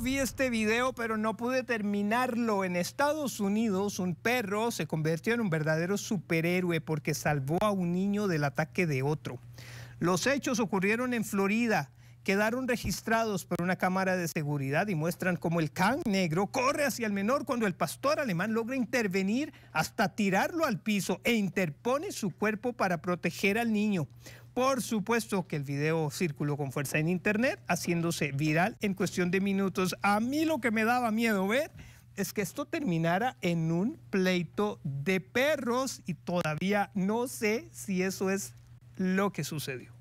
vi este video, pero no pude terminarlo. En Estados Unidos, un perro se convirtió en un verdadero superhéroe porque salvó a un niño del ataque de otro. Los hechos ocurrieron en Florida. Quedaron registrados por una cámara de seguridad y muestran cómo el can negro corre hacia el menor cuando el pastor alemán logra intervenir hasta tirarlo al piso e interpone su cuerpo para proteger al niño. Por supuesto que el video circuló con fuerza en internet, haciéndose viral en cuestión de minutos. A mí lo que me daba miedo ver es que esto terminara en un pleito de perros y todavía no sé si eso es lo que sucedió.